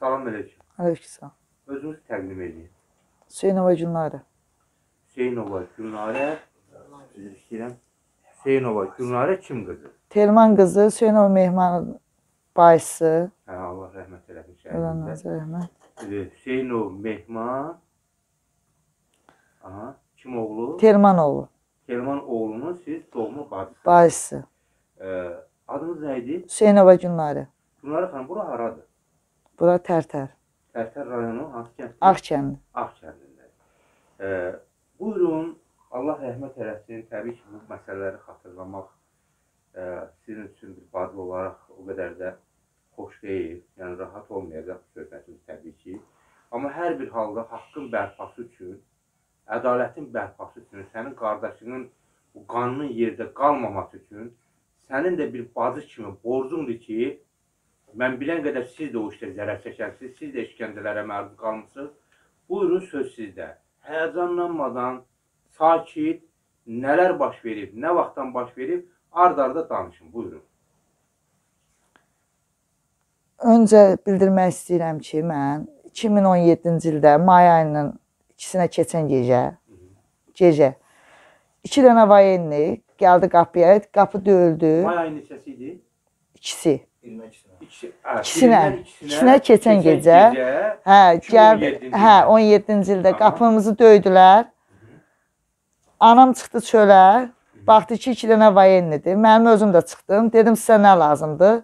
Salam əleykum. Əleyhissalam. Özünüzü təqdim edin. Hüseynova Gülnarə. Hüseynova Gülnarə, üzr istəyirəm. Hüseynova Gülnarə kim qızı? Telman qızı, Hüseynova Mehmanın bayısı. Hə, Allah rəhmət eləsin şəhidimizə. rəhmət. Hüseynov Mehman. Aha, kim oğlu? Telman oğlu. Telman oğlunun siz doğma bacısı. Bayısı. Ee, adınız nə idi? Hüseynova Gülnarə. Gülnarə xanım, bura haradır? Bura Tərtər. Tərtər rayonu hansı Ağkənd. Ağkəndində. E, buyurun, Allah rəhmət eləsin. Təbii ki, bu məsələləri xatırlamaq e, sizin üçün bir bazı olaraq o qədər də xoş deyil. Yəni rahat olmayacaq söhbətimiz təbii ki. Amma hər bir halda haqqın bərpası üçün, ədalətin bərpası üçün, sənin qardaşının bu qanunun yerdə qalmaması üçün sənin də bir bacı kimi borcundur ki, Mən bilən qədər siz də o işdə zərər çəkərsiniz, siz də işgəncələrə məruz qalmışsınız. Buyurun söz sizdə. Həyəcanlanmadan, sakit, nələr baş verib, nə vaxtdan baş verib, ard-arda danışın. Buyurun. Öncə bildirmək istəyirəm ki, mən 2017-ci ildə may ayının ikisinə keçən gecə, gecə iki dənə vayenli gəldi qapıya, qapı döyüldü. May ayının neçəsi idi? İkisi birinə ikisinə. İki, ə, ikisinə, ikisinə, ikisinə keçən gecə, gecə hə, gəl, hə, 17-ci ildə Aha. qapımızı döydülər. Hı -hı. Anam çıxdı çölə, baxdı ki, iki dənə vayenlidir. Mənim özüm də çıxdım. Dedim sizə nə lazımdır?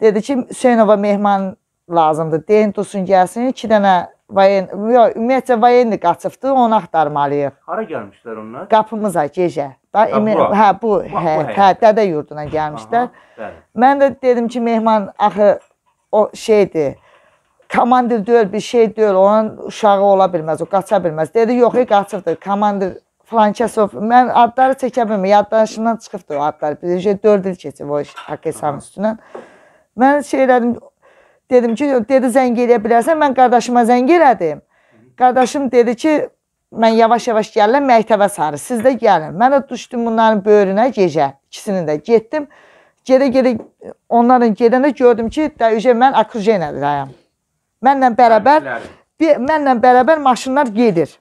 Dedi ki, Hüseynova mehman lazımdır. Deyin, dursun gəlsin. 2 dənə Vayen, yox, ümumiyyətlə vayenlik açıbdı, onu axtarmalıyıq. Hara gəlmişlər onlar? Qapımıza, gecə. Da, ya, emir, hə, bu, hə, hə, hə, dədə yurduna gəlmişlər. Aha, mən də dedim ki, mehman axı o şeydir, komandir deyil, bir şey deyil, onun uşağı ola bilməz, o qaça bilməz. Dedi, yox, e, qaçıbdır, komandir Frankesov. Mən adları çəkə bilmir, yaddaşımdan çıxıbdır o adlar. Bir şey 4 il keçib o Hakesanın üstündən. Mən şey elədim, Dedim ki, dedi zəng eləyə bilərsən. Mən qardaşıma zəng elədim. Qardaşım dedi ki, mən yavaş-yavaş gəlirəm məktəbə sarı. Siz də gəlin. Mən də düşdüm bunların böyrünə gecə. İkisinin də getdim. Gedə-gedə onların gedəndə gördüm ki, dəqiqə mən okrujenədəyəm. Mənlə bərabər bir, mənlə bərabər maşınlar gedir.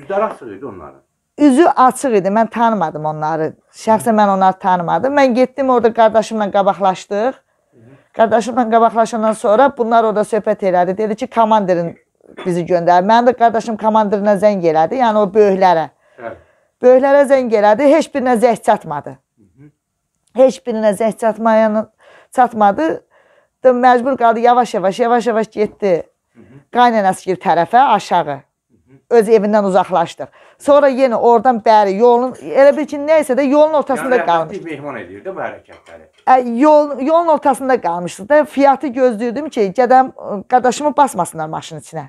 Üzləri açıq idi onların. Üzü açıq idi. Mən tanımadım onları. Şəxsən mən onları tanımadım. Mən getdim orada qardaşımla qabaqlaşdıq. Qardaşımla qabaqlaşandan sonra bunlar orada söhbət elədi. Dedi ki, komandirin bizi göndərir. Mənim də qardaşım komandirinə zəng elədi, yəni o böyüklərə. Hə. Böyüklərə zəng elədi, heç birinə zəng çatmadı. Heç birinə zəng çatmayan çatmadı. Da məcbur qaldı yavaş-yavaş, yavaş-yavaş getdi. Qaynanası gir tərəfə, aşağı. Öz evindən uzaqlaşdıq. Sonra yenə oradan bəri yolun, elə bil ki, nə isə də yolun ortasında yəni, qalmış. Yəni, mehman edir də bu hərəkətləri yol yolun ortasında qalmışdıq da. Fiyatı gözləyirdim ki, gedəm qardaşımı basmasınlar maşının içinə.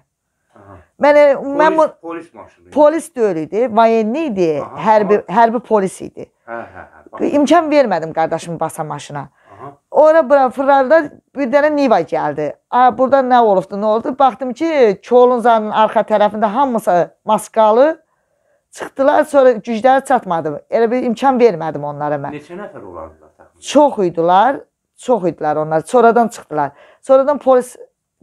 Aha. Mən polis, mən bu polis maşını. Polis deyil idi, vayenli idi, aha, hərbi aha. hərbi polis idi. Hə, hə, hə. İmkan vermədim qardaşımı basa maşına. Aha. Ora bura fırlarda bir dənə Niva gəldi. A, burada nə olubdu, nə oldu? Baxdım ki, Çolunzanın arxa tərəfində hamısı maskalı çıxdılar, sonra gücləri çatmadı. Elə bir imkan vermədim onlara mən. Neçə nəfər olardılar? Çox idilər, çox idilər onlar. Sonradan çıxdılar. Sonradan polis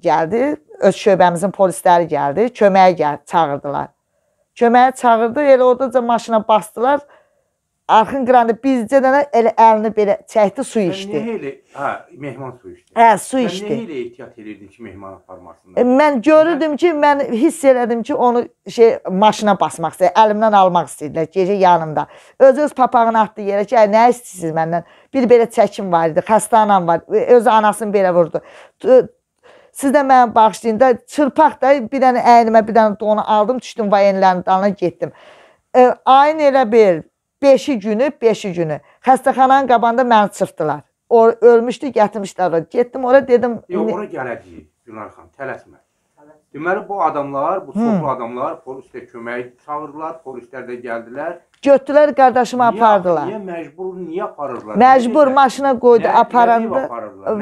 gəldi, öz şöbəmizin polisləri gəldi, köməyə gəl çağırdılar. Köməyə çağırdı, elə ordaca maşına basdılar arxın qırandı bizcə dənə elə əlini belə çəkdi, su içdi. Niyə elə? Hə, mehman su içdi. Hə, su içdi. Mən niyə elə ehtiyat elirdin ki, mehman aparmasınlar? E, mən görürdüm ki, mən hiss elədim ki, onu şey maşına basmaq istəyir, əlimdən almaq istəyirdilər, gecə yanımda. Öz-öz papağını atdı yerə ki, nə istəyirsiniz məndən? Bir belə çəkim var idi, xəstəanam var. Öz anasını belə vurdu. Siz də mənə bağışlayın da, çırpaq da bir dənə əynimə, bir dənə donu aldım, düşdüm vayenlərin dalına getdim. E, ayın elə bir 5-i günü, 5-i günü xəstəxananın qabağında məni çıxdılar. O ölmüşdü, gətirmişdilər ora. Getdim ora dedim, yox, e, ora gələcək Günar xan, tələsmə. Deməli bu adamlar, bu çoxlu hmm. adamlar polisdə kömək çağırdılar, polislər də gəldilər. Götdülər qardaşımı niyə, apardılar. Niyə məcbur, niyə aparırlar? Məcbur maşına qoydu, nə, aparandı.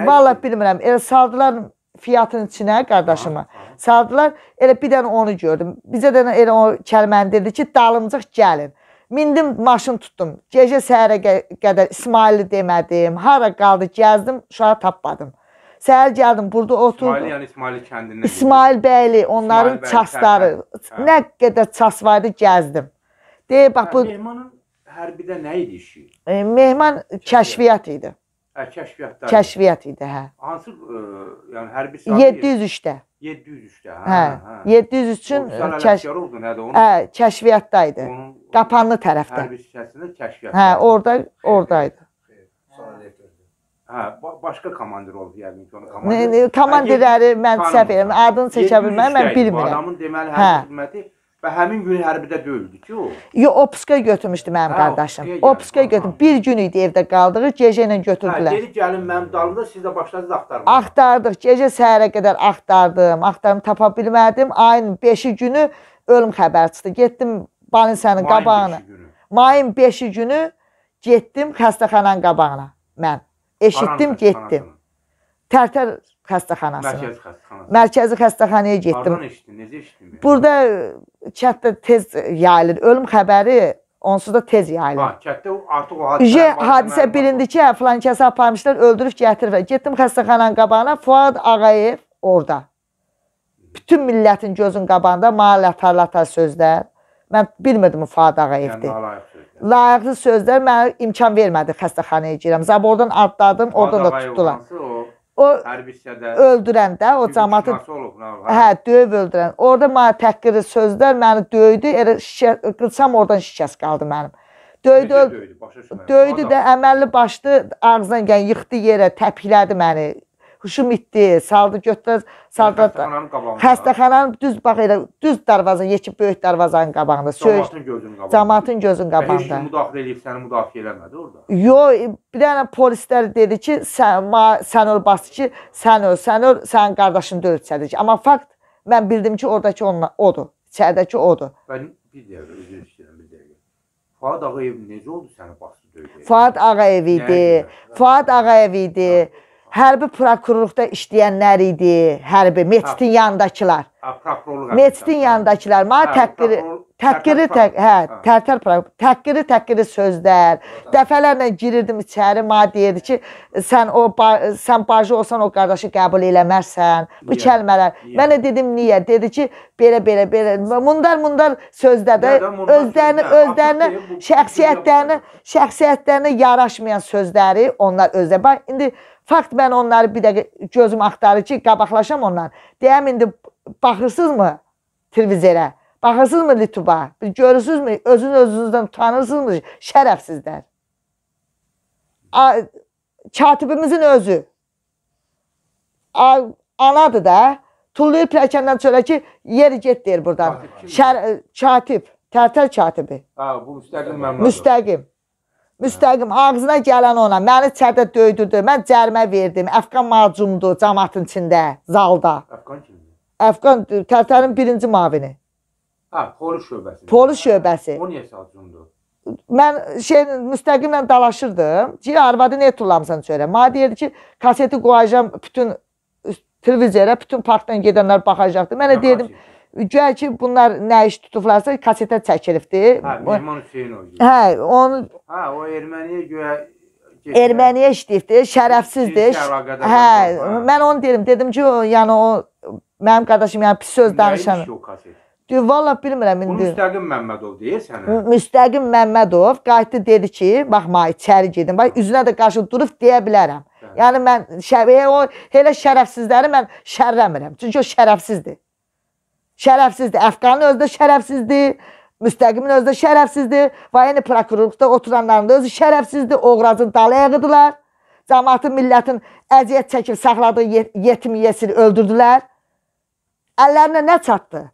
Valla bilmirəm. Elə saldılar Fiatın içinə qardaşımı. Aha, aha. Saldılar. Elə bir dənə onu gördüm. Bizə də elə o kəlməni dedi ki, dalımcıq gəlin. Mindim maşın tutdum. Gecə səhərə qədər İsmaili demədim. Hara qaldı, gəzdim, uşağı tapmadım. Səhər gəldim, burada oturdum. İsmail yəni İsmaili kəndindən. İsmail Bəyli, onların İsmail çasları. Hə. Nə qədər ças var idi, gəzdim. Deyə bax hə, bu... Mehmanın hərbidə nə idi işi? E, mehman kəşfiyyat idi. Hə, kəşfiyyatda. Kəşfiyyat idi, hə. Hansı, ə, e, yəni hərbi sahə? 703-də. 703-də, hə. Hə, 703-ün hə. kəşf... oldu, nədir hə, onun? Hə, kəşfiyyatdaydı. Onun, Qapanlı tərəfdə. Hərbi hissəsində kəşfiyyatda. Hə, orada, oradaydı. Hə, başqa komandir oldu yəqin ki, onu komandir. Komandirləri hə, mən səhv edirəm, adını seçə bilmərəm, mən bilmirəm. Bu adamın deməli hərbi xidməti Və həmin gün hərbidə döyüldü ki o. Yo, Opska götürmüşdü mənim hə, qardaşım. Opska götürdüm. Bir gün idi evdə qaldıq, gecə ilə götürdülər. Hə, geri gəlin mənim dalımda siz də başladınız axtarmağa. Axtardıq, gecə səhərə qədər axtardım, axtardım, tapa bilmədim. Ayın 5-i günü ölüm xəbəri çıxdı. Getdim Balinsənin qabağına. Mayın 5-i günü getdim xəstəxananın qabağına mən. Eşitdim, qaran, getdim. Tərtər -tər xəstəxanasına. Mərkəzi xəstəxanasına. Mərkəzi xəstəxanaya getdim. Hardan eşitdin? Necə eşitdin? Yəni? Burada kətdə tez yayılır. Ölüm xəbəri onsuz da tez yayılır. Ha, kətdə artıq o hadisə. Ücə hadisə bilindi ki, hə, filan kəsə aparmışlar, öldürüb gətiriblər. Getdim xəstəxananın qabağına, Fuad Ağayev orada. Bütün millətin gözün qabağında malatar-latar sözlər. Mən bilmirdim Fuad Ağayevdir. Yəni, Layiqli sözlər mənə imkan vermədi xəstəxanaya girəm. Zabordan atladım, oradan da tutdular. Hansı, o O hərbisiyədə öldürən də o cəmaatı olub, hə. hə, döyüb öldürən. Orda mənə təhqiri sözlər məni döydü, elə şişə qılçam oradan şişəs qaldı mənim. Döydü, döydü, döydü, döydü də əməlli başlı ağzından gələn yəni yıxdı yerə, təpiklədi məni. Huşum itdi, saldı götdür, saldı. Xəstəxananın qabağında. Xəstəxananın düz bax elə düz darvazanın, yekib böyük darvazanın qabağında. Cəmaatın gözünün qabağında. Cəmaatın gözünün qabağında. Heç kim müdaxilə eləyib səni müdafiə eləmədi orada? Yo, bir dənə polislər dedi ki, sən ma, sən öl bastı ki, sən öl, sən öl, sənin qardaşını döyüb ki. Amma fakt mən bildim ki, oradakı onunla odur. İçərdəki odur. Mən bir dəqiqə özür istəyirəm bir dəqiqə. Fuad Ağayev necə oldu səni bastı döyüb? Fuad Ağayev idi. Fuad Ağayev idi. Nə? Hə hərbi prokurorluqda işləyənlər idi, hərbi Meçidin yanındakılar. Ha, prokurorluq. Meçidin yanındakılar mənə təqdir təqdiri tək, hə, tərtər təqdiri təqdiri sözlər. Dəfələrlə girirdim içəri, mənə deyirdi ki, sən o sən bacı olsan o qardaşı qəbul eləmərsən. Bu kəlmələr. Mən də dedim niyə? Dedi ki, belə belə belə bunlar bunlar sözlər də özlərini özlərini şəxsiyyətlərini şəxsiyyətlərinə yaraşmayan sözləri onlar özləri. Bax indi Fakt mən onları bir dəqiqə gözüm axtarır ki, qabaqlaşam onlar. Deyəm indi baxırsınızmı televizora? Baxırsınızmı lütuba? Bir görürsünüzmü? Özün özünüzdən utanırsınızmı? Şərəfsizlər. Katibimizin özü. A, anadır da. Tullayır pilləkəndən çölə ki, yeri get deyir buradan. Katib. Şər, katib. Tərtəl katibi. Ha, bu müstəqil məmnun. Müstəqim. Müstəqim ağzına gələn ona, məni içəridə döydürdü, mən cərimə verdim. Əfqan macumdu cəmatın içində, zalda. Əfqan kimdir? Əfqan Tərtərin birinci mavini. Hə, polis şöbəsi. Polis şöbəsi. O niyə macumdu? Mən şey müstəqimlə dalaşırdım. Ki, arvadı niyə tullamısan çörə? Mənə deyirdi ki, kaseti qoyacam bütün televiziyara, bütün parkdan gedənlər baxacaqdı. Mənə deyirdim, ki? Güya ki, bunlar nə iş tutublarsa, kasetə çəkilibdir. Hə, Mehman Hüseynov. Hə, onu... Hə, o erməniyə güya Erməniyə işləyibdir, şərəfsizdir. Hə, hə, mən onu dedim, dedim ki, yəni o mənim qardaşım yəni pis söz danışan. Deyir, valla bilmirəm indi. Bu Müstəqim Məmmədov deyir sənə. Müstəqim Məmmədov qayıtdı dedi ki, baxma içəri gedin. Bax üzünə də qarşı durub deyə bilərəm. Hə. Yəni mən şəbəyə e, o elə şərəfsizləri mən şərləmirəm. Çünki o şərəfsizdir. Şərəfsizdir. Əfqanın özü də şərəfsizdir. Müstəqimin özü də şərəfsizdir. Və yəni prokurorluqda oturanların da özü şərəfsizdir. Oğracın dalayağıdırlar. Cəmatın, millətin əziyyət çəkib saxladığı yetim yesir öldürdülər. Əllərinə nə çatdı?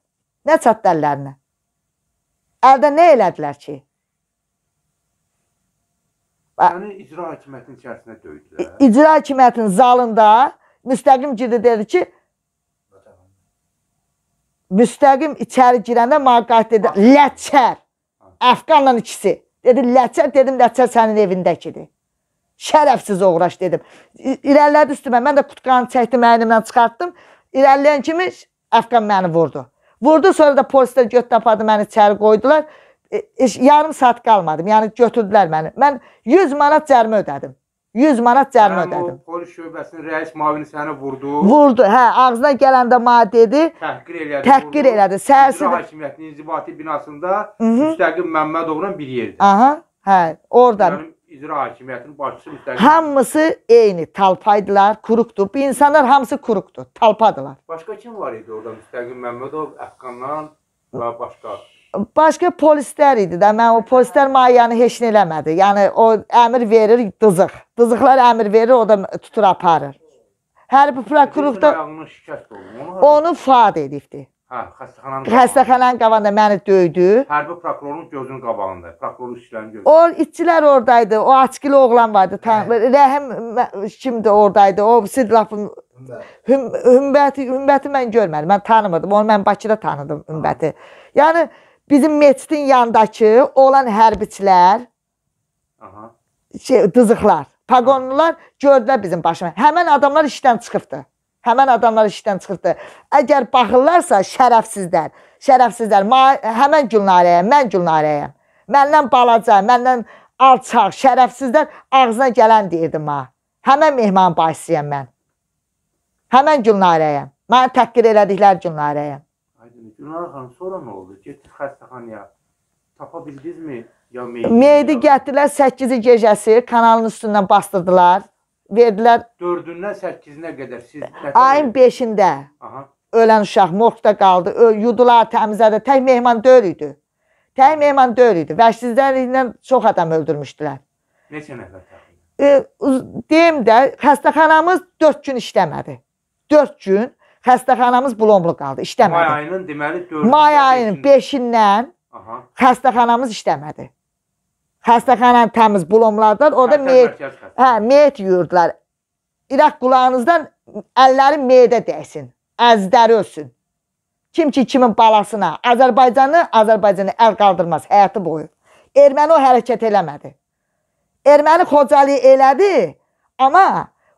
Nə çatdı əllərinə? Əldə nə elədilər ki? Yəni icra hakimiyyətinin içərisinə döydülər. İcra hakimiyyətinin zalında müstəqim girdi dedi ki, müstəqim içəri girəndə maqayət dedi, ləçər. Əfqanla ikisi. Dedi, ləçər, dedim, ləçər sənin evindəkidir. Şərəfsiz uğraş dedim. İrəlilədi üstümə, mən də qutqanı çəkdim, əynimdən çıxartdım. İrəliləyən kimi Əfqan məni vurdu. Vurdu, sonra da polislər götdü apardı, məni içəri qoydular. E, e, yarım saat qalmadım, yəni götürdülər məni. Mən 100 manat cərimə ödədim. 100 manat cərimə ödədim. Polis şöbəsinin rəis mavini səni vurdu. Vurdu. Hə, ağzına gələndə mənə dedi. Təhqir elədi. Təhqir vurdu. elədi. Səhərsi hakimiyyətinin inzibati binasında Müstəqim Məmmədovla bir yerdə. Aha. Hə, oradan. Yəni, icra hakimiyyətinin başçısı müstəqil. Hamısı eyni talpaydılar, kuruqdu. Bu insanlar hamısı kuruqdu, talpadılar. Başqa kim var idi orada? Müstəqil Məmmədov, Əfqandan və başqa? Başqa polislər idi də. Mən o polislər mayanı heç nə eləmədi. Yəni o əmr verir dızıq. Dızıqlar əmr verir, o da tutur aparır. Hərbi prokurorluqda onu fad edibdi. Hə, xəstəxananın xəstəxananın qabağında məni döydü. Hərbi prokurorun gözünün qabağında, prokurorun işçilərin gözü. O işçilər oradaydı. O açqılı oğlan vardı. Hə. Rəhim kimdi oradaydı. O sidlafın Hüm, Hümbəti, Hümbəti mən görmədim. Mən tanımadım. Onu mən Bakıda tanıdım Hümbəti. Hə. Yəni Bizim meçidin yandakı olan hərbiçilər, Aha. şey, dızıqlar, paqonlular gördülər bizim başımız. Həmən adamlar işdən çıxıbdı. Həmən adamlar işdən çıxıbdı. Əgər baxırlarsa şərəfsizlər, şərəfsizlər. Ma həmən Gülnarəyəm, mən Gülnarəyəm. Məndən balaca, məndən alçaq, şərəfsizlər ağzına gələn deyirdim ha. Həmən mehman başçıyam mən. Həmən Gülnarəyəm. Mən təqdir elədikləri Gülnarəyəm. Gülnar xanım, sonra nə oldu? Getdiniz xəstəxanaya. Tapa bildinizmi? Ya meyidi? Meyidi gətirdilər 8-i gecəsi, kanalın üstündən bastırdılar. Verdilər 4-dən 8-nə qədər siz ayın 5-də. Aha. Ölən uşaq morqda qaldı. Ö yudular, təmizlədi. Tək mehman döyür idi. Tək mehman döyür idi. Vəhşicizlərlə çox adam öldürmüşdülər. Neçə nəfər təxminən? E, deyim də, xəstəxanamız 4 gün işləmədi. 4 gün xəstəxanamız blomblu qaldı, işləmədi. May ayının deməli 4 May ayının 5-dən xəstəxanamız işləmədi. Xəstəxanan təmiz blomlardan orada meyit, hə, meyit yuyurdular. İraq qulağınızdan əlləri meyidə dəysin, əzləri ölsün. Kim ki kimin balasına, Azərbaycanı, Azərbaycanı əl qaldırmaz həyatı boyu. Erməni o hərəkət eləmədi. Erməni xocalığı elədi, amma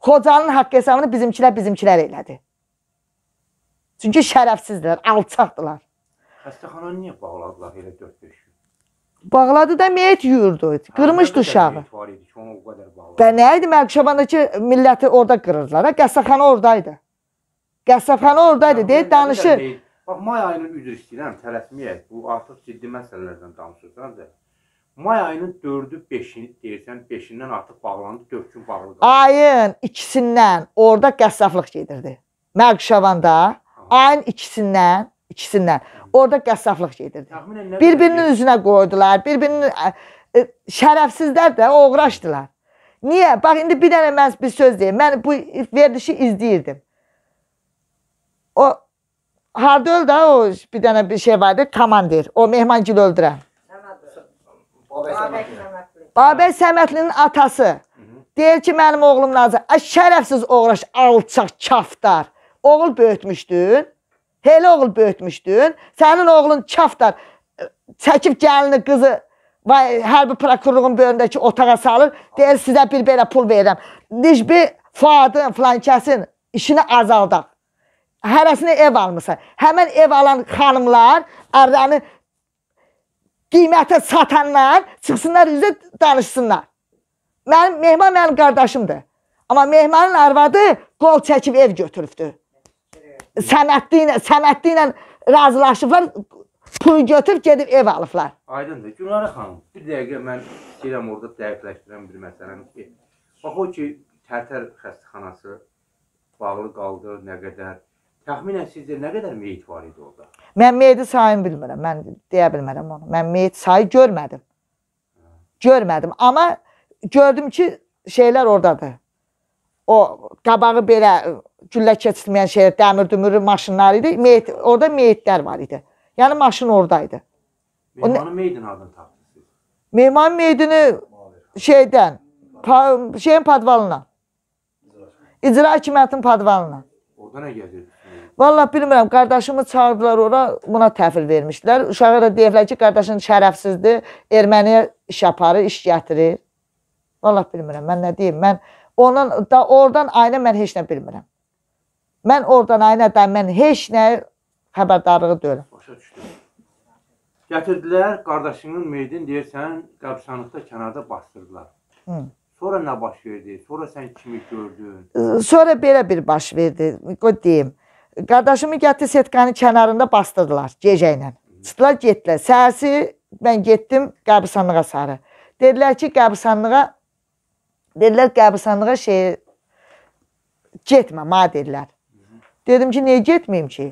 xocalının haqq hesabını bizimkilər bizimkilər elədi. Çünki şərəfsizdirlər, alçaqdırlar. Xəstəxananı niyə bağladılar elə 4-5 gün? Bağladı da meyit yuyurdu. Qırmışdı uşağı. Var idi ki, onu o qədər bağladı. Və nə idi? Mərkşabandakı milləti orada qırırdılar. Hə? Qəssabxana oradaydı. Qəssabxana oradaydı. Hə, Deyir, danışır. Meyit Bax may ayının üzr istəyirəm, tələsməyək. Bu artıq ciddi məsələlərdən danışırsan da. May ayının 4-ü, 5-ini deyirsən, 5-indən artıq bağlandı, 4 gün bağlı qaldı. Ayın 2-sindən orada qəssaflıq gedirdi. Məqşavanda Ayın ikisindən, ikisindən orada qəssaflıq gedirdi. Bir-birinin üzünə qoydular, bir-birinin şərəfsizlər də oğraşdılar. Niyə? Bax indi bir dənə mən bir söz deyim. Mən bu verilişi izləyirdim. O harda öldü o bir dənə bir şey var idi, komandir. O Mehmangil öldürən. Babək Səmətlinin atası. Deyir ki, mənim oğlum Nazır, şərəfsiz oğraş, alçaq, kaftar oğul böyütmüşdün, Helə oğul böyütmüşdün. Sənin oğlun çaftar e, çəkib gəlini qızı vay hərbi prokurorluğun böyründəki otağa salır. Deyir sizə bir belə pul verirəm. Dişbi Fuadın filan kəsin işini azaldaq. Hərəsinə ev almısan. Həmin ev alan xanımlar ərlərini qiymətə satanlar çıxsınlar üzə danışsınlar. Mənim Mehman mənim qardaşımdır. Amma Mehmanın arvadı qol çəkib ev götürübdü sənətli ilə, sənətli ilə razılaşıblar, pulu götürüb gedib ev alıblar. Aydındır. Gülnara xanım, bir dəqiqə mən istəyirəm orada dəqiqləşdirən bir məsələni ki, bax o ki, Tərtər xəstəxanası bağlı qaldı nə qədər, təxminən sizdə nə qədər meyit var idi orada? Mən meyidi sayını bilmirəm, mən deyə bilmərəm onu. Mən meyit sayı görmədim. Hə. Görmədim, amma gördüm ki, şeylər oradadır o qabağı belə e, güllə keçirməyən şey, dəmir dümürü maşınlar idi. Meyit, orada meyitlər var idi. Yəni maşın oradaydı. Mehmanın meydini adını tapdınız. Mehman meydini şeydən, pa, şeyin padvalına. İcra hakimiyyətinin padvalına. Orada nə gəzirdi? Valla bilmirəm, qardaşımı çağırdılar ora, buna təhvil vermişdilər. Uşağa da deyiblər ki, qardaşın şərəfsizdir, erməniyə iş aparır, iş gətirir. Valla bilmirəm, mən nə deyim, mən Onun da oradan aynə mən heç nə bilmirəm. Mən oradan aynədən mən heç nə xəbərdarlığı deyiləm. Başa düşdüm. Gətirdilər qardaşının meyidini deyirsən qəbirstanlıqda kənarda basdırdılar. Hı. Sonra nə baş verdi? Sonra sən kimi gördün? Sonra belə bir baş verdi. Qoy deyim. Qardaşımı gətirdi setkanın kənarında basdırdılar gecə ilə. Çıxdılar getdilər. Səhərsi mən getdim qəbirstanlığa sarı. Dedilər ki, qəbirstanlığa Dedilər qəbirstanlığa şey getmə, mənə dedilər. Dedim ki, niyə getməyim ki?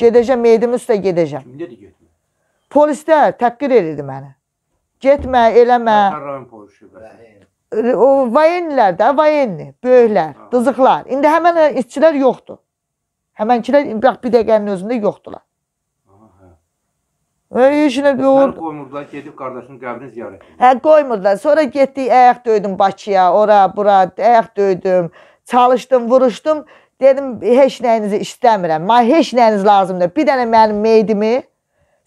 Gedəcəm, meyidim üstə gedəcəm. Kim dedi getmə? Polislər təqdir edirdi məni. Getmə, eləmə. Rayon polisi. O vayenlər də, vayenli, böyüklər, dızıqlar. İndi həmən işçilər yoxdur. Həmənkilər bax bir dəqiqənin özündə yoxdular. Ey, heç nə Sən o... qoymurdular, gedib qardaşının qəbrini ziyarət edir. Hə, qoymurdular. Sonra getdik, əyaq döydüm Bakıya, ora, bura, əyaq döydüm. Çalışdım, vuruşdum. Dedim, heç nəyinizi istəmirəm. Mənə heç nəyiniz lazımdır. Bir dənə mənim meydimi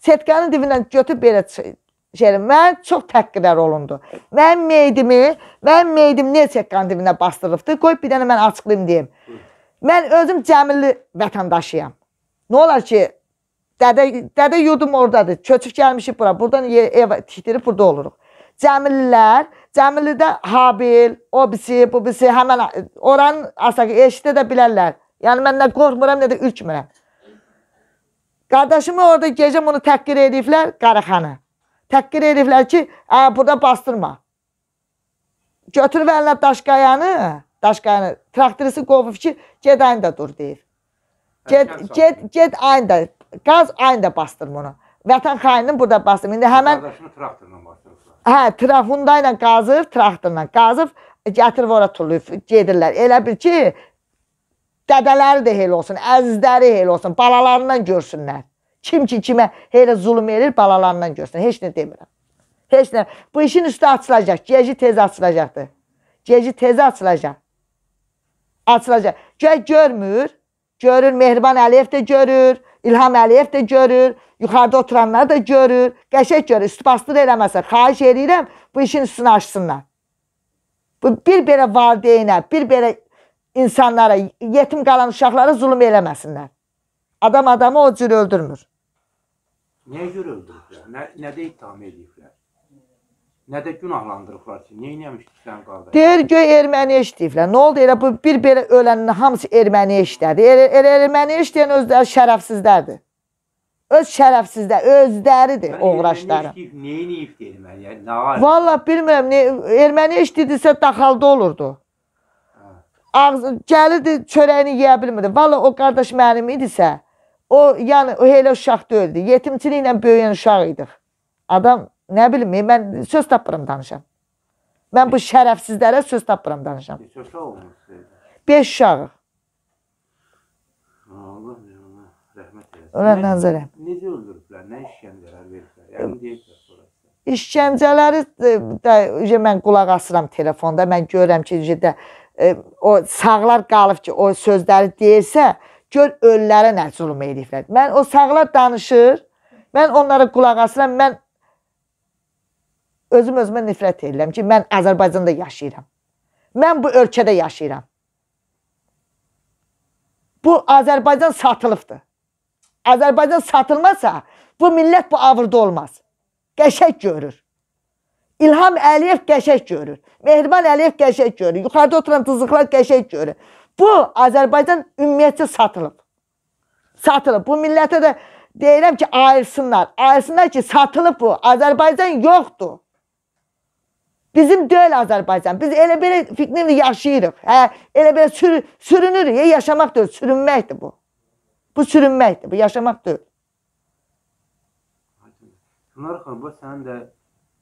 setkanın dibindən götürüb belə şeyim. Mən çox təqqilər olundu. Mənim meydimi, mənim meydim niyə setkanın dibinə bastırılıbdı? Qoy bir dənə mən açıqlayım deyim. Mən özüm Cəmilli vətəndaşıyam. Nə olar ki, Dədə, dədə yurdum oradadır. Köçüb gəlmişik bura. Buradan ev tikdirib burada oluruq. Cəmillilər, Cəmillidə Habil, o birisi, bu birisi, həmən oranın asaqı eşitdə də bilərlər. Yəni mən nə qorxmuram, nə də ürkmürəm. Qardaşımı orada gecəm onu təqqir ediblər Qaraxanı. Təqqir ediblər ki, ə, burada bastırma. Götürüb əlinə daşqayanı, daşqayanı, traktorisi qovub ki, get ayında dur deyir. Hə, get, get, get ayında, qaz ayında bastırım onu. Vətən xaininin burada bastırım. İndi həmən... Qardaşını traktorla bastırırlar. Hə, trafunda ilə qazır, traktorla qazır, gətirib ora tullayıb, gedirlər. Elə bil ki, dədələri də heyl olsun, əzizləri heyl olsun, balalarından görsünlər. Kim ki kimə elə zulm elir, balalarından görsün. Heç nə demirəm. Heç nə. Bu işin üstü açılacaq. Geci tez açılacaqdır. Geci tez açılacaq. Açılacaq. Gör görmür. Görür Mehriban Əliyev də görür. İlham Əliyev də görür, yuxarıda oturanlar da görür, qəşəng görür. Üstübastır eləməsə, xahiş eləyirəm, bu işin üstünü açsınlar. Bu bir belə valideynə, bir belə insanlara, yetim qalan uşaqlara zulm eləməsinlər. Adam adamı o cür öldürmür. Niyə görə öldürür? Nə, nədə ittiham edir? Nə də günahlandırıblar ki, neynəmişdik sən qardaş? Deyir göy erməni işləyiblər. Nə oldu elə bu bir belə ölənin hamısı erməni işlədi. Elə er, er, erməni işləyən özləri şərəfsizlərdir. Öz şərəfsizlər, özləridir oğraşları. Neyin yeyib erməni? Yəni nə Vallah bilmirəm, ne, erməni işlədisə daxalda olurdu. Hə. Ağzı gəlirdi, çörəyini yeyə bilmirdi. Vallah o qardaş mənim idisə, o yəni o elə uşaq deyildi. Yetimçiliklə böyüyən uşaq idik. Adam Nə bilim, mən söz tapıram danışam. Mən bu şərəfsizlərə söz tapıram danışam. Söz olmuş. 5 uşağı. Allah Allah rəhmət eləsin. Ora nəzərə. Necə öldürüblər? Nə işgəncələr veriblər? Yəni deyirlər sonra. İşgəncələri e, də uje mən qulaq asıram telefonda. Mən görürəm ki, uje də e, o sağlar qalıb ki, o sözləri deyirsə, gör öllərə nə zulm eləyiblər. Mən o sağlar danışır. Mən onlara qulaq asıram. Mən özüm özümə nifrət edirəm ki, mən Azərbaycanda yaşayıram. Mən bu ölkədə yaşayıram. Bu Azərbaycan satılıbdır. Azərbaycan satılmasa bu millət bu avırda olmaz. Qəşək görür. İlham Əliyev qəşək görür. Mehriban Əliyev qəşək görür. Yuxarıda oturan tızıqlar qəşək görür. Bu Azərbaycan ümumiyyətcə satılıb. Satılıb. Bu millətə də deyirəm ki, ayırsınlar. Ayırsınlar ki, satılıb bu. Azərbaycan yoxdur. Bizim deyil Azərbaycan. Biz elə belə fikrini yaşayırıq. Hə, elə belə sür, sürünürük. Ya, yaşamaq deyil, sürünməkdir bu. Bu sürünməkdir, bu yaşamaq deyil. Günar xanım, bu sən də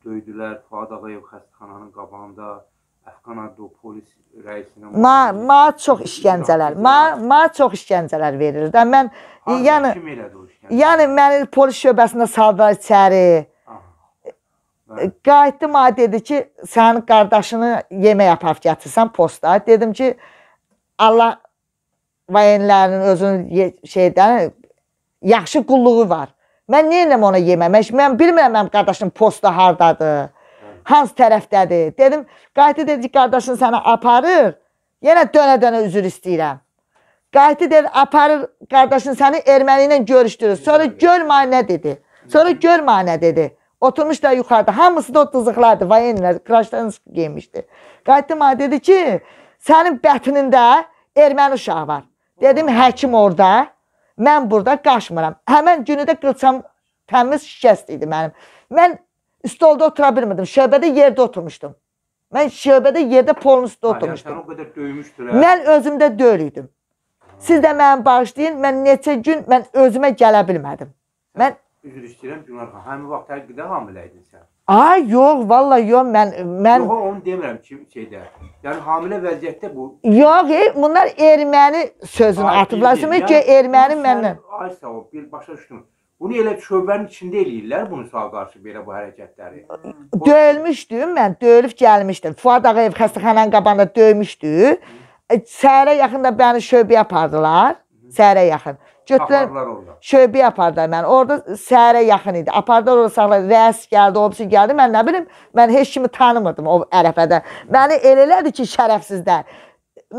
döydülər Fuad Ağayev xəstəxananın qabağında Əfqan Adlı polis rəisinə. Ma, ma çox işgəncələr. Ma, ma çox işgəncələr verir. Də mən Harada yəni kim elədi o işgəncə? Yəni məni polis şöbəsində saldılar içəri. Hə. Qayıtdım, a dedi ki, sənin qardaşını yemək aparıb gətirsən posta. Dedim ki, Allah vayenlərinin özünün şeydən yaxşı qulluğu var. Mən niyə eləm ona yeməmək? Mən bilmirəm mənim qardaşım posta hardadır. Hansı tərəfdədir? Dedim, qayıtdı dedi ki, qardaşın səni aparır. Yenə dönə-dönə üzr istəyirəm. Qayıtdı dedi, aparır qardaşın səni erməni ilə görüşdürür. Sonra gör mənə nə dedi. Sonra gör mənə nə dedi. Oturmuşlar yukarıda. Hamısı da otuzluqlardı. Vayenlər, kraşdan geymişdi. Qayıtdım ha dedi ki, sənin bətinində erməni uşağı var. Dedim həkim orada. Mən burada qaçmıram. Həmən günü də qılçam təmiz şikəst idi mənim. Mən stolda otura bilmirdim. Şöbədə yerdə oturmuşdum. Mən şöbədə yerdə polun üstə oturmuşdum. Sən o qədər döymüşdür. Hə? Mən özümdə döyül idim. Siz də məni bağışlayın. Mən neçə gün mən özümə gələ bilmədim. Mən üzr istəyirəm Günar xan. Həmin vaxt həqiqətən hamilə idin sən. Ay yox, vallahi yox mən mən Yox, onu demirəm ki, şeydə. Yəni hamilə vəziyyətdə bu. Yox, ey, bunlar erməni sözünü atıblar. Demək ki, yəni erməni məndən. Ay sağ ol, bir başa düşdüm. Bunu elə şöbənin içində eləyirlər bunu sağ qarşı belə bu hərəkətləri. Döyülmüşdüm mən, döyülüb gəlmişdim. Fuad Ağayev xəstəxananın qabağında döymüşdü. Səhərə yaxında bəni şöbəyə apardılar. Səhərə yaxın. Hı -hı. Götürər şöbə apardılar məni. Orda səhərə yaxın idi. Apardılar uşaqlar, rəs gəldi, obsi gəldi. Mən nə bilim, mən heç kimi tanımırdım o ərəfədə. Məni elədi ki, şərəfsizlər.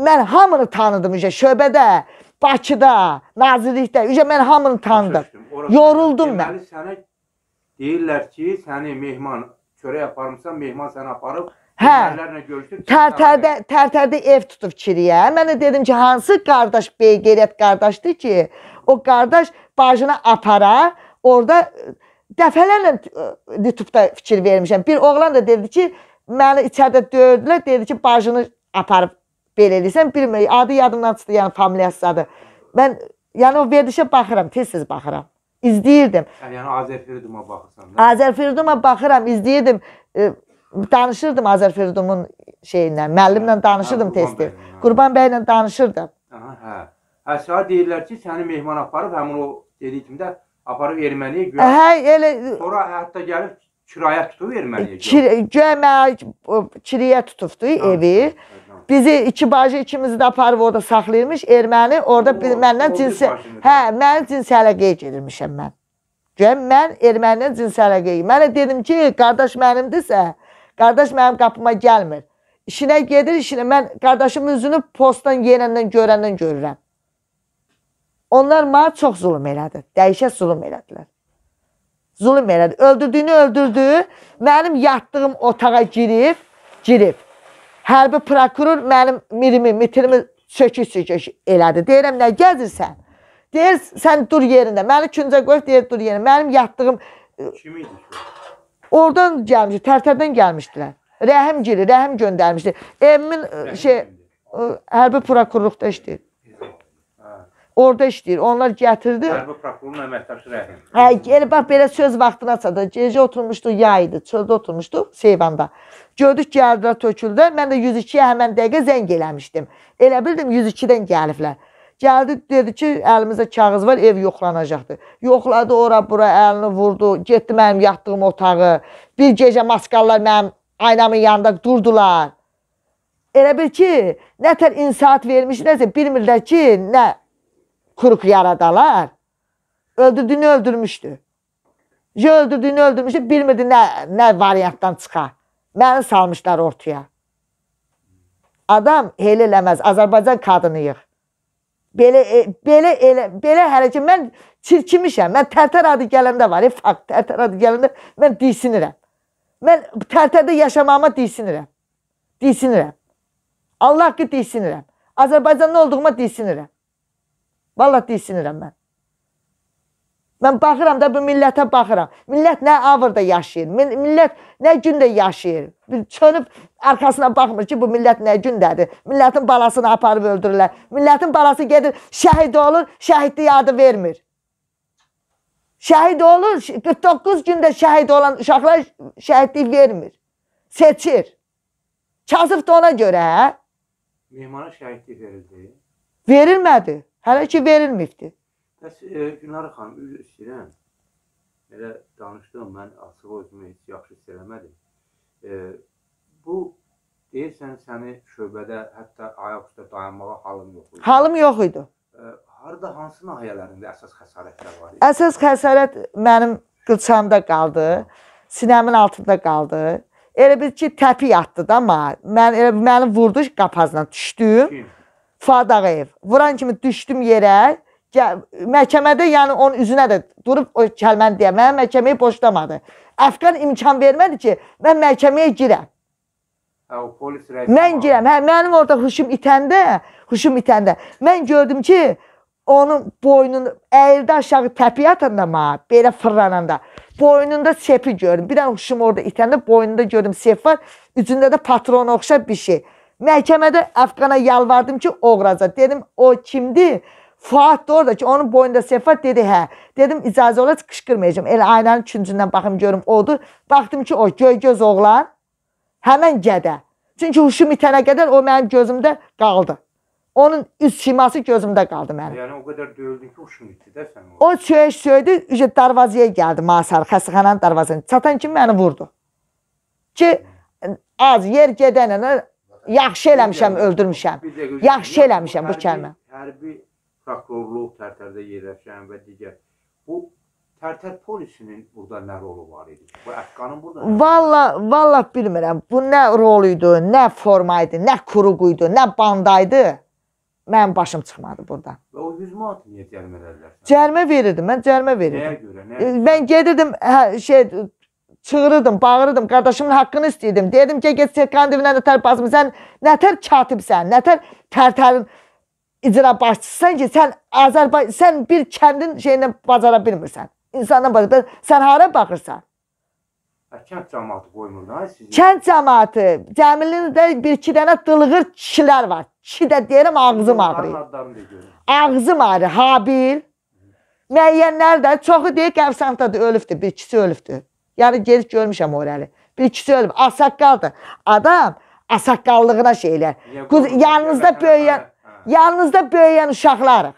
Mən hamını tanıdım ücə şöbədə, Bakıda, Nazirlikdə. Ücə mən hamını tanıdım. Yoruldum mən. Deməli sənə deyirlər ki, səni mehman çörək aparmısan, mehman səni aparıb Hə. Tərtərdə tərtərdə ev tutub kiriyə. Mən də dedim ki, hansı qardaş bey qeyrət qardaşdır ki, o qardaş bacına apara, orada e, dəfələrlə e, YouTube-da fikir vermişəm. Bir oğlan da dedi ki, məni içəridə döydülər, dedi ki, bacını aparıb belə eləsən, bilmir, adı yadımdan çıxdı, yəni familiyası adı. Mən yəni o verilişə baxıram, tez-tez baxıram. İzləyirdim. Hə, yəni Azər Firiduma baxırsan da. Azər Firiduma baxıram, izləyirdim. E, danışırdım Azər Firidumun şeyindən, müəllimlə hə, danışırdım tez-tez. Qurban bəylə danışırdım. Aha, hə. Əsra deyirlər ki, səni mehman aparıb, həmin o dediyi kimi də aparıb erməniyə görə. Hə, elə sonra hətta gəlib kirayə tutub erməniyə görə. Göyə kirayə tutubdu hə, evi. Hə, hə, Bizi iki bacı ikimizi də aparıb orada saxlayırmış. Erməni orada bir, məndən cinsi hə, mən cinsi əlaqəyə gedirmişəm mən. Görəm mən erməninin cinsi əlaqəyə. Mənə dedim ki, qardaş mənimdirsə, qardaş mənim qapıma gəlmir. İşinə gedir, işinə mən qardaşımın üzünü postdan yenəndən görəndən görürəm. Onlar mənə çox zulm elədi. Dəyişə zulm elədilər. Zulm elədi. Öldürdüyünü öldürdü. Mənim yatdığım otağa girib, girib. Hərbi prokuror mənim mirimi, mitrimi sökük-sökük elədi. Deyirəm, nə gəzirsən? Deyir, sən dur yerində. Məni küncə qoyub deyir, dur yerində. Mənim yatdığım... Kim idi? Oradan gəlmişdi, tərtərdən gəlmişdilər. Rəhim giri, rəhim göndərmişdi. Evimin şey, hərbi prokurorluqda işləyir. Orda işləyir. Onlar gətirdi. Hərbi prokurorun əməkdaşı rəhim. Hə, elə bax belə söz vaxtına çatdı. Gecə oturmuşdu, yay idi. Çöldə oturmuşdu, Seyvanda. Gördük gəldilər töküldü. Mən də 102-yə həmin dəqiqə zəng eləmişdim. Elə bildim 102-dən gəliblər. Gəldi dedi ki, əlimizdə kağız var, ev yoxlanacaqdı. Yoxladı ora bura əlini vurdu. Getdi mənim yatdığım otağı. Bir gecə maskallar mənim aynamın yanında durdular. Elə bil ki, nə tər insat vermiş, nəsə bilmirlər ki, nə Kuruk yaradalar. Öldürdüyünü öldürmüşdü. Ya öldürdüyünü öldürmüşdü, bilmirdi nə, nə variantdan çıxa. Məni salmışlar ortaya. Adam heyl eləməz. Azərbaycan qadınıyıq. Belə, e, belə, elə, belə hələ ki, mən çirkimişəm. Mən tərtər adı gələndə var. E, fakt, tərtər adı gələndə mən disinirəm. Mən tərtərdə yaşamağıma disinirəm. Disinirəm. Allah ki, disinirəm. Azərbaycanlı olduğuma disinirəm. Valla dilsinirəm mən. Mən baxıram da bu millətə baxıram. Millət nə avırda yaşayır. Millət nə gündə yaşayır. Çönüb arxasına baxmır ki, bu millət nə gündədir. Millətin balasını aparıb öldürürlər. Millətin balası gedir, şəhid olur, şəhidliyi adı vermir. Şəhid olur, 49 gündə şəhid olan uşaqlar şəhidlik vermir. Seçir. Kasıb da ona görə. Mehmana şəhidlik verildi. Verilmədi. Hələ ki verilməyibdir. Bəs e, Gülnar xanım, üzr istəyirəm. Elə danışdım, mən açıq özümü heç yaxşı hiss eləmədim. E, bu deyirsən səni şöbədə hətta ayaq üstə dayanmağa halın yox idi. Halım yox idi. E, harda hansı nahiyələrində əsas xəsarətlər var idi? Əsas xəsarət mənim qılçamda qaldı, sinəmin altında qaldı. Elə bir ki, təpi yatdı da amma mən elə mənim vurdu qapazla düşdüm. Kim? Fadağev. Vuran kimi düşdüm yerə. Gəl, məhkəmədə yəni onun üzünə də durub o kəlməni deyə. Mənə məhkəməyi boşlamadı. Əfqan imkan vermədi ki, mən məhkəməyə girəm. Hə, o polis rəisi. Mən girəm. Hə, mənim orada huşum itəndə, huşum itəndə mən gördüm ki, onun boynunu əyildi aşağı təpiyə atanda ma, belə fırlananda boynunda sepi gördüm. Bir dənə huşum orada itəndə boynunda gördüm sep var. Üzündə də patrona oxşar bir şey. Məhkəmədə Əfqana yalvardım ki, oğraca. Dedim, o kimdir? Fuad da orada ki, onun boynunda sefat dedi, hə. Dedim, icazə ola qışqırmayacağım. Elə aynanın üçüncündən baxım görüm odur. Baxdım ki, o göy-göz oğlan həmən gədə. Çünki huşum itənə qədər o mənim gözümdə qaldı. Onun üz siması gözümdə qaldı mənim. Yəni o qədər döyüldü ki, huşum itdi də sən. O söyüş söydü, ücə darvazaya gəldi masar, xəstəxananın darvazasına. Çatan kimi məni vurdu. Ki az yer gedənə yaxşı eləmişəm, öldürmüşəm. Yaxşı eləmişəm bu kəlmə. Hərbi prokurorluq tərtərdə yerləşən və digər bu Tərtər polisinin burada nə rolu var idi? Bu Əfqanın burada nə Valla, valla bilmirəm. Bu nə rol idi, nə forma idi, nə quruq idi, nə banda idi. Mənim başım çıxmadı burada. Və o 100 manat niyə cərimə elədilər? Cərimə verirdim, mən cərimə verirdim. Nəyə görə? Nəyə? Mən gedirdim, hə, şey, çığırırdım, bağırırdım, qardaşımın haqqını istəyirdim. Deyirdim ki, get Serkandivinə nətər basmı, sən nətər katibsən, nətər tərtərin icra başçısısan ki, sən Azərbaycan, sən bir kəndin şeyini bacara bilmirsən. İnsandan bacara, sən hara baxırsan? Kənd cəmaatı qoymur da sizi. Kənd cəmaatı, Cəmilin də bir iki dənə dılığır kişilər var. Kişi də deyirəm ağzım ağrıyır. Ağzım ağrıyır, Habil. Müəyyənlər də çoxu deyir Qəbsandadır, ölübdür, bir ikisi ölübdür. Yəni gedib görmüşəm orəli. Bir ikisi ölüb. Asaqqaldır. Adam asaqqallığına şeylər. Qız yanınızda böyüyən, yanınızda böyüyən uşaqlarıq.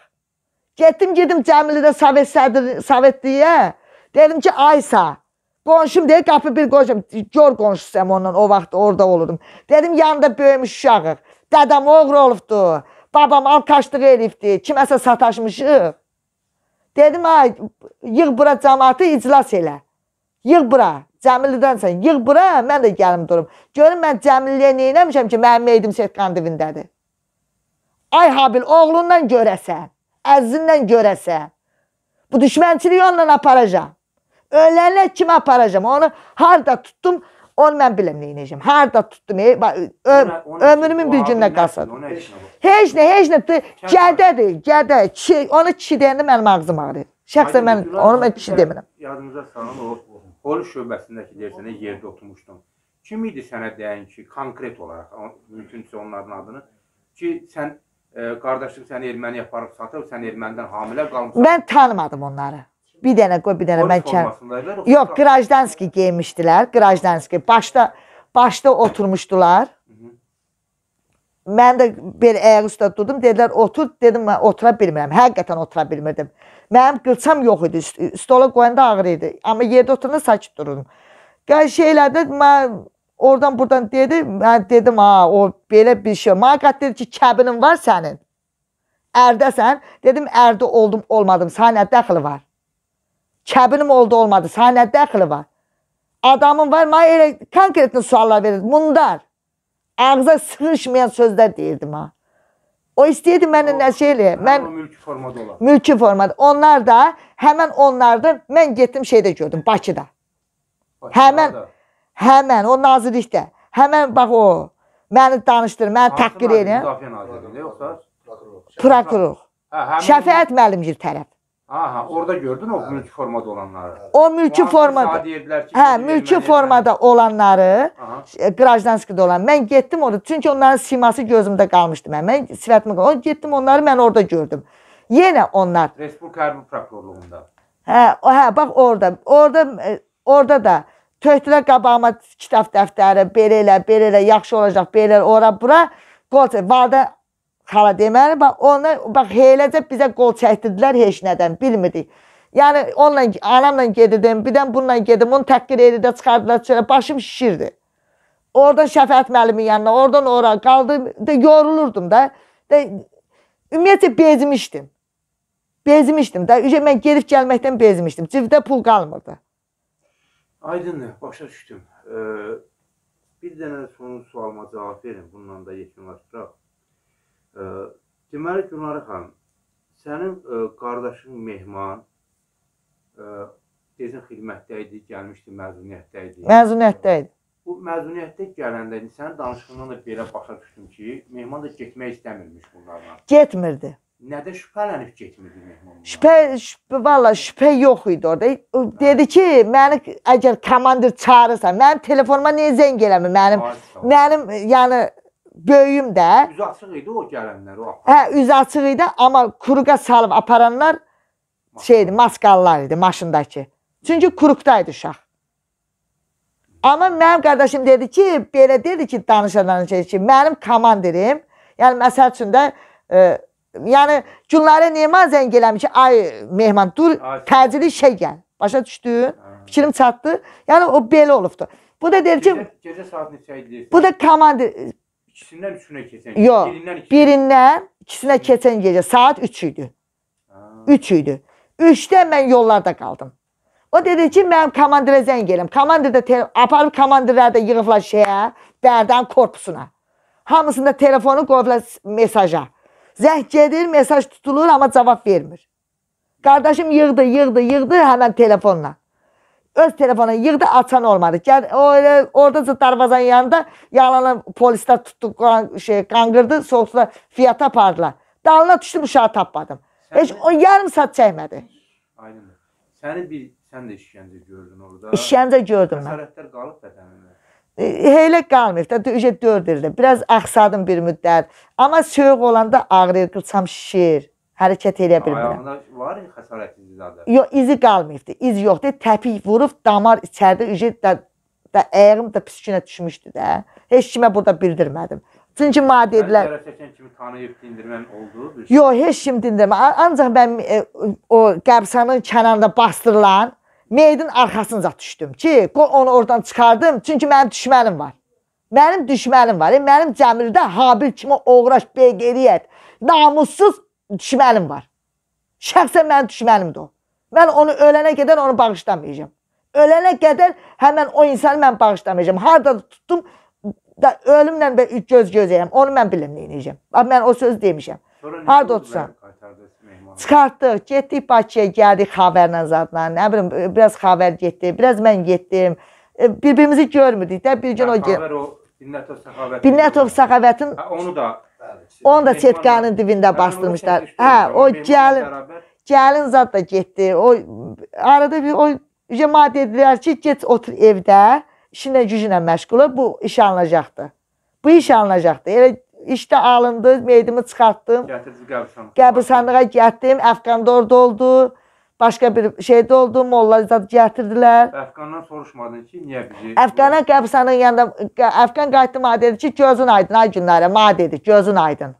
Getdim gedim Cəmilidə Sovet sədri Sovetliyə. Dedim ki, Aysa, qonşum deyir, qapı bir qoşum, gör qonşusam ondan o vaxt orada olurdum. Dedim yanında böyümüş uşağıq. Dədəm oğru olubdu. Babam alkaçlıq elibdi. Kiməsə sataşmışıq. Dedim ay yığ bura cəmaatı iclas elə. Yığ bura. Cəmillidənsən. Yığ bura, mən də gəlim durum. Görün mən Cəmilliyə nə etmişəm ki, mənim meydim Setqan divindədir. Ay Habil, oğlundan görəsən, əzindən görəsən. Bu düşmənçiliyi onunla aparacam. Ölənə kimi aparacam. Onu harda tutdum, onu mən biləm nə edəcəm. Harda tutdum, e, öm ömrümün bir gününə qalsın. Heç nə, heç nə gədədir, gədə. Kişi, onu kişi deyəndə mənim ağzım ağrıyır. Şəxsən mən onu mən kişi demirəm. Yadınıza salın o polis şöbəsindəki deyirsən, yerdə oturmuşdun. Kim idi sənə deyən ki, konkret olaraq, mümkünsə onların adını, ki, sən e, qardaşlıq səni erməni yaparıb satıb, sən ermənidən hamilə qalmışsan. Mən tanımadım onları. Bir dənə qoy, bir dənə mən kəm. Yox, Qrajdanski geymişdilər, Qrajdanski. Başda başda oturmuşdular. Mən də belə ayaq üstə durdum. Dedilər otur. Dedim mən otura bilmirəm. Həqiqətən otura bilmirdim. Mənim qılçam yox idi. Stola qoyanda ağrı idi. Amma yerdə oturanda sakit dururdum. Gəl şeylərdə mən oradan buradan dedi. Mən dedim ha o belə bir şey. Mənə qat dedi ki kəbinin var sənin. Ərdəsən. Dedim ərdə oldum olmadım. Sənə dəxli var. Kəbinim oldu olmadı. Sənə dəxli var. Adamın var. Mənə elə konkret suallar verir. Bunlar. Ağza sığışmayan sözler deyirdim ha. O istəyirdi məndən nə şeyli. Mən mülki formada olan. Mülki formada. Onlar da həmin onlardan mən getdim şeydə gördüm Bakıda. Bakıda həmin həmin o nazirlikdə. Həmin bax o məni danışdır, məni təqdir edir. Müdafiə nazirliyi yoxsa prokuror. Prokuror. Şəfaət müəllimgil tərəf. Aha, orada gördün o mülki formada olanları. O mülki formada. Hə, mülki formada olanları, qrajdanskidə e, olan. Mən getdim orada. Çünki onların siması gözümdə qalmışdı mən. Mən sifətimi qoydum. Getdim onları mən orada gördüm. Yenə onlar. Respublika Hərbi Prokurorluğunda. Hə, o hə bax orada. Orada e, orada da tökdülər qabağıma kitab dəftəri, belə elə, belə elə, yaxşı olacaq, belə ora bura. Qol, valide xala deməli, bax ona bax heyləcə bizə qol çəkdirdilər heç nədən, bilmirdik. Yəni onunla anamla gedirdim, birdən bununla gedim, onu təqdir edirdə çıxardılar çölə, başım şişirdi. Oradan Şəfəət müəllimin yanına, oradan ora qaldım, da yorulurdum da. da ümumiyyətlə bezmişdim. Bezmişdim da. Ücə mən gedib gəlməkdən bezmişdim. Cibdə pul qalmırdı. Aydındır, başa düşdüm. Ee, bir dənə son sualıma cavab verin, bununla da yekunlaşdıraq. Deməli, Gülnarə xanım, sənin ə, qardaşın Mehman ə, deyəsən xidmətdə idi, gəlmişdi məzuniyyətdə idi. Məzuniyyətdə idi. Bu məzuniyyətdə gələndə indi sənin danışığından da belə başa düşdüm ki, Mehman da getmək istəmirmiş bunlarla. Getmirdi. Nədə şübhələnib getmirdi Mehman? bundan? Şübhə, şübhə valla şübhə yox idi orada. Dedi ki, məni əgər komandir çağırırsa, mənim telefonuma niyə zəng eləmir? Mənim Ay, sağ ol. mənim yəni böyüyüm də. Üz açıq idi o gələnlər o. Aparanlar. Hə, üz açıq idi, amma quruqa salıb aparanlar şeydi, maskalılar idi maşındakı. Çünki quruqdaydı uşaq. Amma mənim qardaşım dedi ki, belə dedi ki, danışa-danışa ki, mənim komandirim, yəni məsəl üçün də e, yəni Günlərə Neman zəng eləmiş ki, ay Mehman dur, təcili işə gəl. Başa düşdün? Hə. Fikrim çatdı. Yəni o belə olubdu. Bu da deyir ki, gecə saat neçə idi? Bu da komandir İkisindən üçünə keçən gecə. Yox. Birindən ikisinə. Birindən ikisinə keçən gecə saat 3 idi. 3 idi. 3-də mən yollarda qaldım. O dedi ki, mənim komandirə zəng elim. Komandir də aparıb komandirlər də yığıblar şeyə, bərdən korpusuna. Hamısında telefonu qoyublar mesaja. Zəng gedir, mesaj tutulur, amma cavab vermir. Qardaşım yığdı, yığdı, yığdı həmən telefonla öz telefonu yığdı açan olmadı. Gel öyle orada darvazanın yanında yalanı polisler tuttu kan, şey kangırdı soğuksular fiyata pardılar. Dalına düştüm uşağı tapmadım. Sen Hiç de, o yarım saat çekmedi. Aynen. Seni bir sen de işkence gördün orada. İşkence gördüm ben. Hasaretler qalıb bədənində. Elə qalmır da, döyəcə dörd ildir. Biraz axsadım bir müddət. Amma soyuq olanda ağrıyır, qılçam şişir hərəkət edə bilmirəm. Ayağında var xəsarət izi zadə. Yox, izi qalmayıbdı. İz yoxdur. Təpik vurub damar içəridə üjet də, də ayağım da pis günə düşmüşdü də. Heç kimə burada bildirmədim. Çünki mənə dedilər. Zərər çəkən kimi tanıyıb dindirmən oldu. Şey. Yox, heç kim dindirmə. Ancaq mən e, o qəbsanın kənarında bastırılan meydin arxasınca düşdüm ki, onu oradan çıxardım. Çünki mənim düşmənim var. Mənim düşmənim var. E, mənim Cəmirdə Habil kimi oğraş beqeriyyət, namussuz düşmənim var. Şəxsən mənim düşmənimdir o. Mən onu ölənə qədər onu bağışlamayacağam. Ölənə qədər həmən o insanı mən bağışlamayacağam. Harda tutdum da ölümlə göz gözəyəm. Onu mən bilmirəm nə edəcəm. Mən o sözü demişəm. Harda otursam. Çıxartdıq, getdik Bakıya, gəldik xəbərlə zadla. Nə bilim, biraz xəbər getdi, biraz mən getdim. E, bir-birimizi görmürdük də. Bir gün hə, o Xəbər o Binnətov Səxavətin. Binnətov Səxavətin. Hə, onu da Onu da çetkanın dibində bastırmışlar. Hə, o gəlin gəlin zad da getdi. O arada bir o cəmaət dedilər ki, get otur evdə, işinlə gücünlə məşğul ol, bu iş alınacaqdı. Bu iş alınacaqdı. Elə işdə alındı, meydimi çıxartdım. Gətirdi qəbirstanlığa. Qəbirstanlığa getdim, Əfqandor doldu başqa bir şeydə oldum, onlar zad gətirdilər. Əfqandan soruşmadın ki, niyə bizi? Əfqana qəbsanın yanında Əfqan qayıtdı mənə dedi ki, gözün aydın ay günləri, mənə dedi, gözün aydın.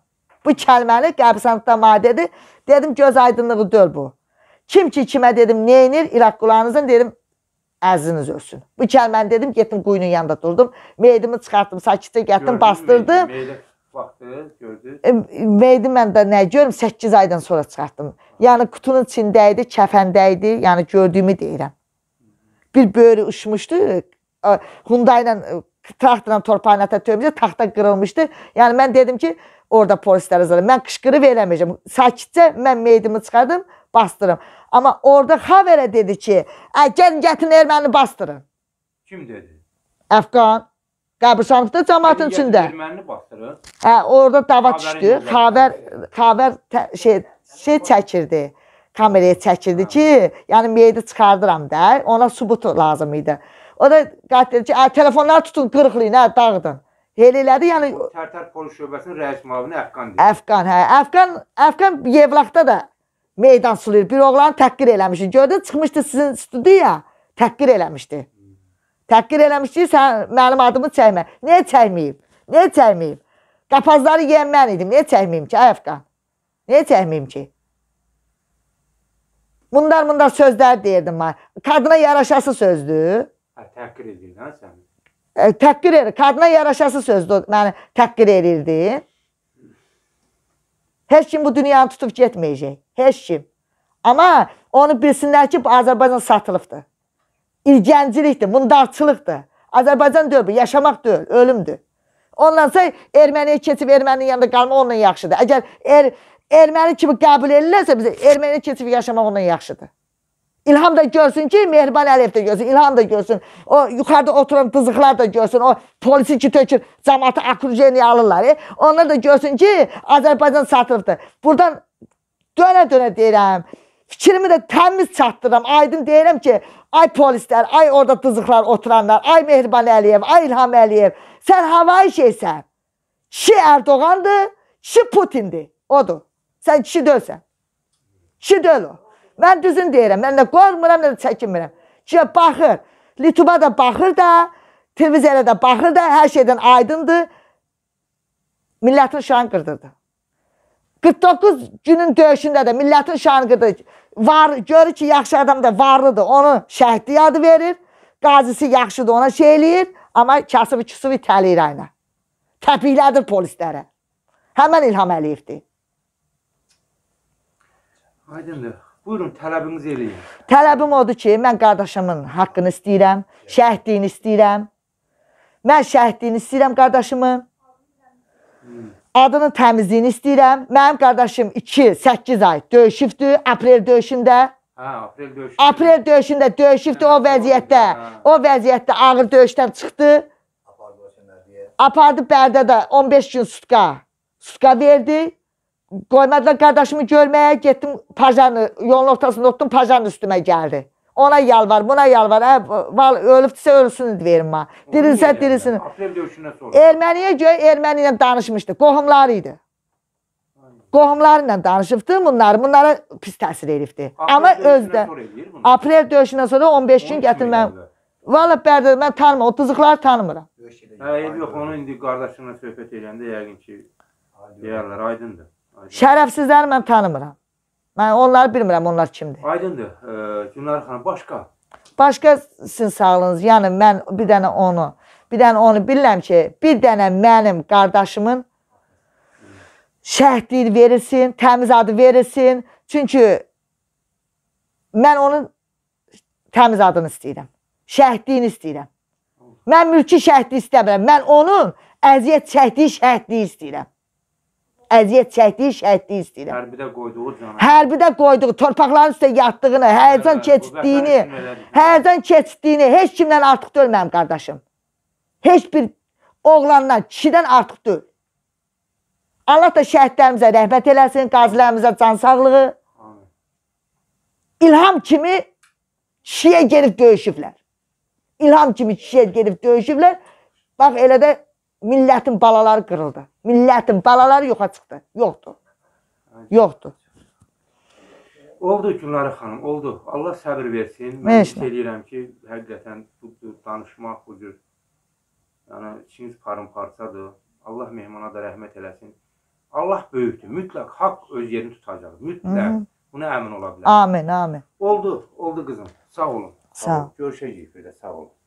Bu kəlməni qəbsanda mənə dedi. Dedim göz aydınlığı deyil bu. Kim ki kimə dedim, nə edir? İraq qulağınızın dedim, əzriniz ölsün. Bu kəlməni dedim, getdim quyunun yanında durdum. Meydimi çıxartdım, sakitcə gətdim, bastırdım. Meydi vaxtı gördü. Meydi mən də nə görüm, 8 aydan sonra çıxartdım. Yəni qutunun içində idi, kəfəndə idi. Yəni gördüyümü deyirəm. Bir böyrü ışmışdı. Hyundai ilə traktla torpağınata töymüşdü, taxta qırılmışdı. Yəni mən dedim ki, orada polislər azalır. Mən qışqırıb eləməyəcəm. Sakitcə mən meydimi çıxardım, bastırım. Amma orada xəbərə dedi ki, gəlin gətirin erməni bastırın. Kim dedi? Əfqan. Qəbristanlıqda cəmaətin içində. Erməni bastırır. Hə, orada dava düşdü. Xəbər xəbər şey şey çəkirdi. Kameraya çəkirdi ki, yəni meyidi çıxardıram da, ona sübut lazım idi. O da qət dedi ki, telefonları tutun, qırıqlayın, hə, dağıdın. Hel elədi, yəni Tərtər polis şöbəsinin rəis müavini Əfqan deyir. Əfqan, hə, Əfqan, Əfqan Yevlaqda da meydan sulayır. Bir oğlanı təhqir eləmişdi. Gördü, çıxmışdı sizin studiya, təhqir eləmişdi. Təhqir eləmişdi, sən mənim adımı çəkmə. Niyə çəkməyib? Niyə çəkməyib? Qapazları yeyən mən idim. Niyə çəkməyim ki, Əfqan? Niyə çəkməyim ki? Bunlar bunlar sözlər deyirdim mən. Kadına yaraşası sözdür. Hə, təqdir edirdi ha sən. E, təqdir edir. Kadına yaraşası sözdür. Məni təqdir edirdi. Heç kim bu dünyanı tutub getməyəcək. Heç kim. Amma onu bilsinlər ki, bu Azərbaycan satılıbdır. İlgəncilikdir, mundarçılıqdır. Azərbaycan deyil, yaşamaq deyil, ölümdür. Ondan sonra erməniyə keçib erməninin yanında qalmaq ondan yaxşıdır. Əgər er, erməni kimi qəbul edirlərsə bizə erməni keçib yaşamaq ondan yaxşıdır. İlham da görsün ki, Mehriban Əliyev də görsün, İlham da görsün. O yuxarıda oturan qızıqlar da görsün. O polisi ki tökür, cəmaatı akrujeni alırlar. E? Onlar da görsün ki, Azərbaycan satılıbdır. Buradan dönə-dönə deyirəm, fikrimi də təmiz çatdırıram. Aydın deyirəm ki, ay polislər, ay orada qızıqlar oturanlar, ay Mehriban Əliyev, ay İlham Əliyev, sən havai şeysən. Şi Erdoğandır, şi Putindir. Odur. Sən kişi dölsən. Kişi döl o. Mən düzün deyirəm. Mən də qormuram, nə də çəkinmirəm. Kişiyə baxır. Lituba da baxır da, televiziyada da baxır da, hər şeydən aydındır. Millətin şanı qırdırdı. 49 günün döyüşündə də millətin şanı qırdı. Var, görür ki, yaxşı adam da varlıdır. Onu şəhidlik adı verir. Qazisi yaxşıdır, ona şey eləyir. Amma kasıb-küsub itəliyir aynə. Təpiklədir polislərə. Həmən İlham Əliyevdir. Aydındır. Buyurun tələbinizi eləyin. Tələbim odur ki, mən qardaşımın haqqını istəyirəm, şəhidliyini istəyirəm. Mən şəhidliyini istəyirəm qardaşımın. Adının təmizliyini istəyirəm. Mənim qardaşım 2-8 ay döyüşübdü aprel döyüşündə. Hə, aprel döyüşündə. Aprel döyüşündə döyüşübdü o vəziyyətdə. Hə. O vəziyyətdə ağır döyüşdən çıxdı. Apardı Bərdədə 15 gün sutka. Sutka verdi. Qoymadan qardaşımı görməyə getdim pajanı, yolun ortasında otdum, pajanın üstümə gəldi. Ona yalvar, buna yalvar. Hə, val ölübdüsə ölsün verin ma. Dirilsə dirilsin. Aprel döyüşündən sonra. Erməniyə görə erməni ilə danışmışdı. Qohumları idi. Qohumları ilə danışıbdı bunlar. Bunlara pis təsir elibdi. Amma özdə aprel döyüşündən sonra 15 gün gətirməm. Valla bərdə mən tanımıram. O tızıqları tanımıram. Hə, yox, onu indi qardaşınla söhbət edəndə yəqin ki deyərlər, aydındır. Şərəfsizləri mən tanımıram. Mən onları bilmirəm, onlar kimdir. Aydındır. E, Gülnar xanım, başqa? Başqa sizin sağlığınız. Yəni mən bir dənə onu, bir dənə onu bilirəm ki, bir dənə mənim qardaşımın şəhidliyi verilsin, təmiz adı verilsin. Çünki mən onun təmiz adını istəyirəm. Şəhidliyini istəyirəm. Mən mülki şəhidliyi istəmirəm. Mən onun əziyyət çəkdiyi şəhidliyi istəyirəm əziyyət çəkdiyi şəhidliyi istəyirəm. Hərbidə qoyduğu canı. Hərbidə qoyduğu, torpaqların üstə yatdığını, həyəcan keçdiyini, həyəcan keçdiyini heç kimdən artıq deyil mənim qardaşım. Heç bir oğlandan, kişidən artıq deyil. Allah da şəhidlərimizə rəhmət eləsin, qazilərimizə can sağlığı. İlham kimi kişiyə gedib döyüşüblər. İlham kimi kişiyə gedib döyüşüblər. Bax elə də millətin balaları qırıldı. Millətin balaları yoxa çıxdı. Yoxdur. Yoxdur. Oldu Gülnarə xanım, oldu. Allah səbir versin. Mən hiss edirəm ki, həqiqətən bu cür danışmaq, bu cür yəni içiniz parın-parçadır. Allah mehmana da rəhmət eləsin. Allah böyükdür. Mütləq haqq öz yerini tutacaq. Mütləq. Hı -hı. Buna əmin ola bilərsiniz. Amin, amin. Oldu, oldu qızım. Sağ olun. Sağ olun. Görüşəcəyik belə, sağ olun.